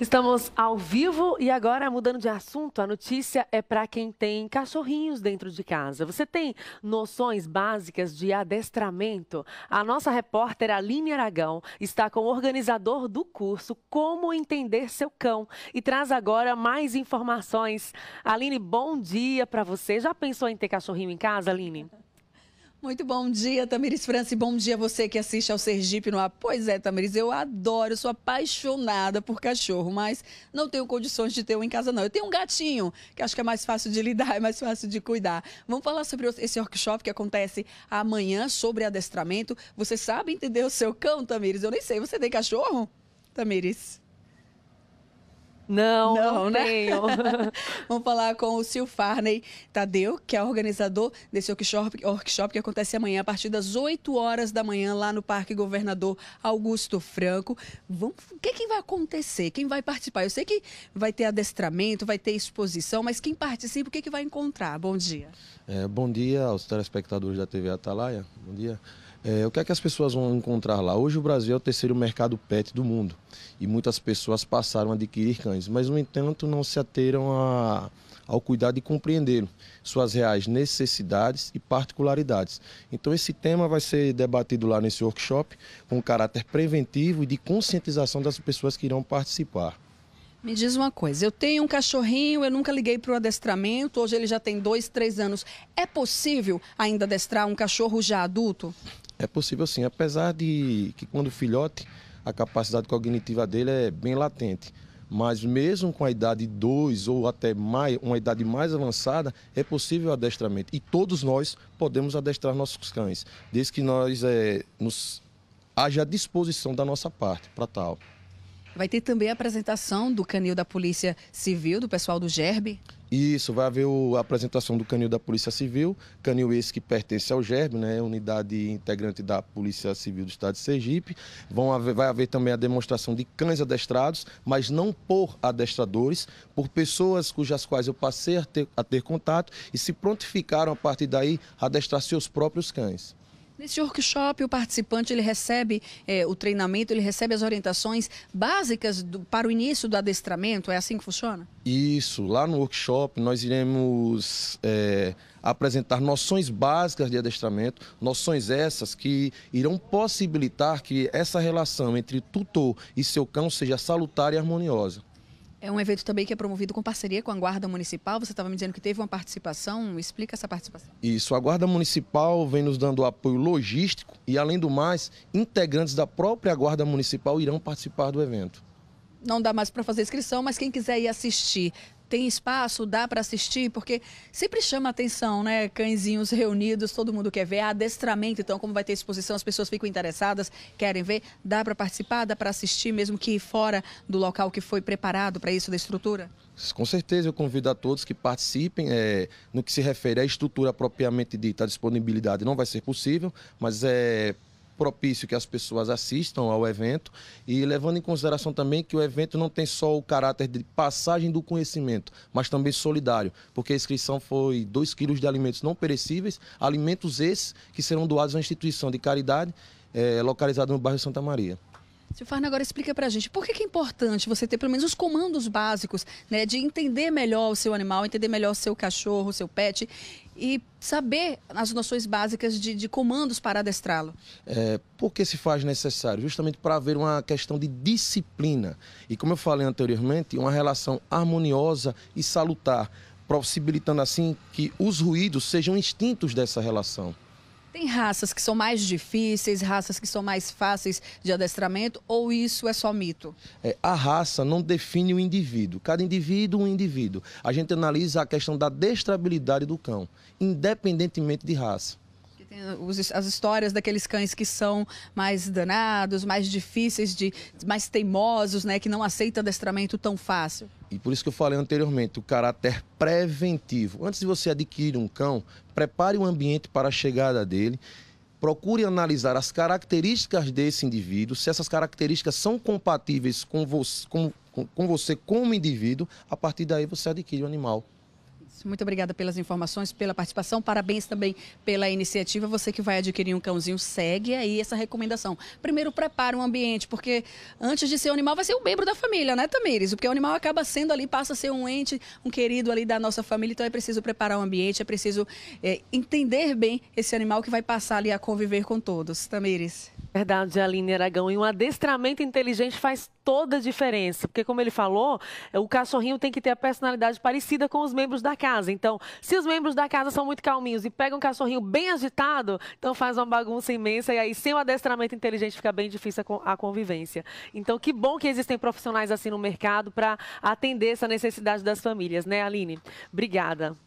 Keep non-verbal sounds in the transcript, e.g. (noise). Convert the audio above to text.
Estamos ao vivo e agora mudando de assunto, a notícia é para quem tem cachorrinhos dentro de casa. Você tem noções básicas de adestramento? A nossa repórter Aline Aragão está com o organizador do curso Como Entender Seu Cão e traz agora mais informações. Aline, bom dia para você. Já pensou em ter cachorrinho em casa, Aline? Muito bom dia, Tamiris França, e bom dia a você que assiste ao Sergipe no ar. Pois é, Tamiris, eu adoro, sou apaixonada por cachorro, mas não tenho condições de ter um em casa, não. Eu tenho um gatinho, que acho que é mais fácil de lidar, (laughs) é mais fácil de cuidar. Vamos falar sobre esse workshop que acontece amanhã sobre adestramento. Você sabe entender o seu cão, Tamiris? Eu nem sei, você tem cachorro, Tamiris? Não, não, não né? (laughs) Vamos falar com o Sil Farney Tadeu, que é organizador desse workshop, workshop que acontece amanhã a partir das 8 horas da manhã lá no Parque Governador Augusto Franco. Vamos, o que, é que vai acontecer? Quem vai participar? Eu sei que vai ter adestramento, vai ter exposição, mas quem participa, o que, é que vai encontrar? Bom dia. É, bom dia aos telespectadores da TV Atalaia. Bom dia. É, o que é que as pessoas vão encontrar lá? Hoje o Brasil é o terceiro mercado pet do mundo e muitas pessoas passaram a adquirir cães, mas no entanto não se ateram a, ao cuidado de compreendê-lo, suas reais necessidades e particularidades. Então esse tema vai ser debatido lá nesse workshop com caráter preventivo e de conscientização das pessoas que irão participar. Me diz uma coisa, eu tenho um cachorrinho, eu nunca liguei para o adestramento, hoje ele já tem dois, três anos. É possível ainda adestrar um cachorro já adulto? É possível sim, apesar de que quando o filhote a capacidade cognitiva dele é bem latente. Mas mesmo com a idade 2 ou até mais, uma idade mais avançada, é possível o adestramento. E todos nós podemos adestrar nossos cães, desde que nós é, nos, haja disposição da nossa parte para tal. Vai ter também a apresentação do canil da Polícia Civil, do pessoal do GERB? Isso, vai haver a apresentação do canil da Polícia Civil, canil esse que pertence ao GERB, né, unidade integrante da Polícia Civil do Estado de Sergipe. Vão haver, vai haver também a demonstração de cães adestrados, mas não por adestradores, por pessoas cujas quais eu passei a ter, a ter contato e se prontificaram a partir daí a adestrar seus próprios cães. Nesse workshop, o participante ele recebe é, o treinamento, ele recebe as orientações básicas do, para o início do adestramento, é assim que funciona? Isso, lá no workshop nós iremos é, apresentar noções básicas de adestramento, noções essas que irão possibilitar que essa relação entre tutor e seu cão seja salutar e harmoniosa. É um evento também que é promovido com parceria com a Guarda Municipal. Você estava me dizendo que teve uma participação. Explica essa participação. Isso. A Guarda Municipal vem nos dando apoio logístico e, além do mais, integrantes da própria Guarda Municipal irão participar do evento. Não dá mais para fazer inscrição, mas quem quiser ir assistir tem espaço? Dá para assistir? Porque sempre chama atenção, né? Cãezinhos reunidos, todo mundo quer ver. Adestramento, então, como vai ter exposição, as pessoas ficam interessadas, querem ver. Dá para participar? Dá para assistir, mesmo que fora do local que foi preparado para isso, da estrutura? Com certeza, eu convido a todos que participem. É, no que se refere à estrutura propriamente dita, a disponibilidade não vai ser possível, mas é propício que as pessoas assistam ao evento e levando em consideração também que o evento não tem só o caráter de passagem do conhecimento, mas também solidário, porque a inscrição foi 2 quilos de alimentos não perecíveis, alimentos esses que serão doados à instituição de caridade é, localizada no bairro Santa Maria. Silfarna, agora explica a gente, por que, que, é importante você ter pelo menos os comandos básicos, né, de entender melhor o seu animal, entender melhor o seu cachorro, o seu pet e saber as noções básicas de, de comandos para adestrá-lo? É, por que se faz necessário? Justamente para haver uma questão de disciplina e, como eu falei anteriormente, uma relação harmoniosa e salutar, possibilitando assim que os ruídos sejam extintos dessa relação. Tem raças que são mais difíceis, raças que são mais fáceis de adestramento, ou isso é só mito? É, a raça não define o indivíduo. Cada indivíduo, um indivíduo. A gente analisa a questão da destrabilidade do cão, independentemente de raça tem os, as histórias daqueles cães que são mais danados, mais difíceis, de, mais teimosos, né? Que não aceitam adestramento tão fácil. E por isso que eu falei anteriormente, o caráter preventivo. Antes de você adquirir um cão, prepare o um ambiente para a chegada dele procure analisar as características desse indivíduo, se essas características são compatíveis com você, com, com, com você como indivíduo, a partir daí você adquire o animal. Muito obrigada pelas informações, pela participação. Parabéns também pela iniciativa. Você que vai adquirir um cãozinho, segue aí essa recomendação. Primeiro, prepara um ambiente, porque antes de ser um animal, vai ser um membro da família, né, Tamires? Porque o animal acaba sendo ali, passa a ser um ente, um querido ali da nossa família. Então é preciso preparar o um ambiente, é preciso é, entender bem esse animal que vai passar ali a conviver com todos. Tamires. Verdade, Aline Aragão. E um adestramento inteligente faz toda a diferença. Porque, como ele falou, o cachorrinho tem que ter a personalidade parecida com os membros da casa. Então, se os membros da casa são muito calminhos e pegam um cachorrinho bem agitado, então faz uma bagunça imensa. E aí, sem o adestramento inteligente, fica bem difícil a convivência. Então, que bom que existem profissionais assim no mercado para atender essa necessidade das famílias, né, Aline? Obrigada.